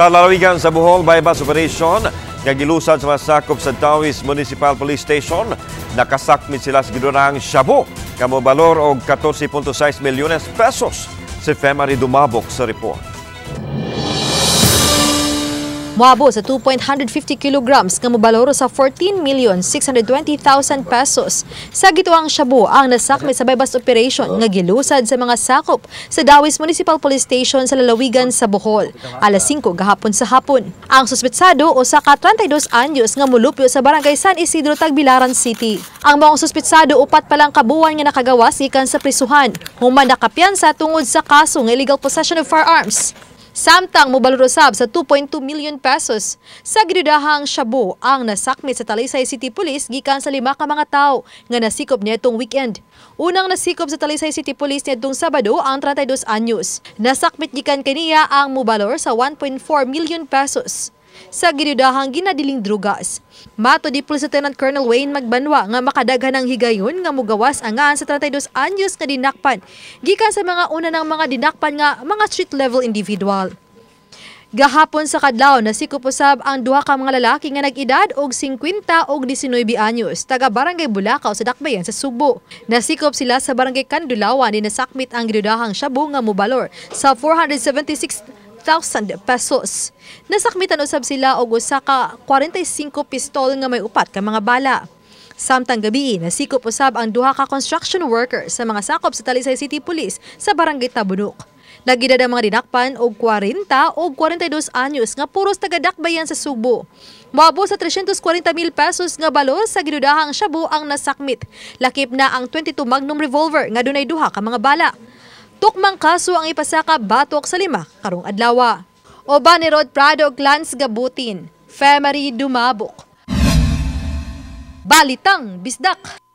Sa lalawigan sa Bohol bypass operation nga gilusad sa masakop sa Tawis Municipal Police Station, nakasakmit sila sa gidurang Shabu kamo balor og 14.6 milyones pesos. Si Femari Dumabok sa report. Moabo sa 2.150 kilograms nga mobaloro sa 14,620,000 pesos. Sa gituang Shabu ang nasakmit sa bypass operation nga gilusad sa mga sakop sa Dawis Municipal Police Station sa Lalawigan sa Bohol. Alas 5 gahapon sa hapon. Ang suspetsado usa ka 32 anyos nga mulupyo sa barangay San Isidro Tagbilaran City. Ang mga suspetsado upat pa lang kabuwan nga nakagawas gikan sa prisuhan. Human nakapiansa tungod sa kaso ng illegal possession of firearms. Samtang mobile sa 2.2 million pesos. Sa gridahang Shabu ang nasakmit sa Talisay City Police gikan sa lima ka mga tao nga nasikop nitong weekend. Unang nasikop sa Talisay City Police nitong Sabado ang 32 anyos. Nasakmit gikan kaniya ang mubalor sa 1.4 million pesos sa ginudahang ginadiling drugas. Mato di Police Lieutenant Colonel Wayne Magbanwa nga makadaghan ng higayon nga mugawas angaan sa 32 anyos nga dinakpan gikan sa mga una ng mga dinakpan nga mga street level individual. Gahapon sa kadlaw na si usab ang duha ka mga lalaki nga nag-edad og 50 og 19 anyos taga Barangay Bulacaw sa Dakbayan sa Subo. Nasikop sila sa Barangay Kandulawan ni nasakmit ang girudahang shabu nga mubalor sa 476 pesos. Nasakmitan usab sila og usa ka 45 pistol nga may upat ka mga bala. Samtang gabi, nasikop usab ang duha ka construction workers sa mga sakop sa Talisay City Police sa Barangay Tabunok. Nagidada mga dinakpan og 40 og 42 anyos nga puros tagadakbayan sa Subo. Moabo sa 340 mil pesos nga balor sa ginudahang shabu ang nasakmit. Lakip na ang 22 Magnum revolver nga dunay duha ka mga bala. Tukmang kaso ang ipasaka batok sa lima karong adlaw. Oba ni Rod Prado Glance Gabutin, Femary Dumabok. Balitang Bisdak.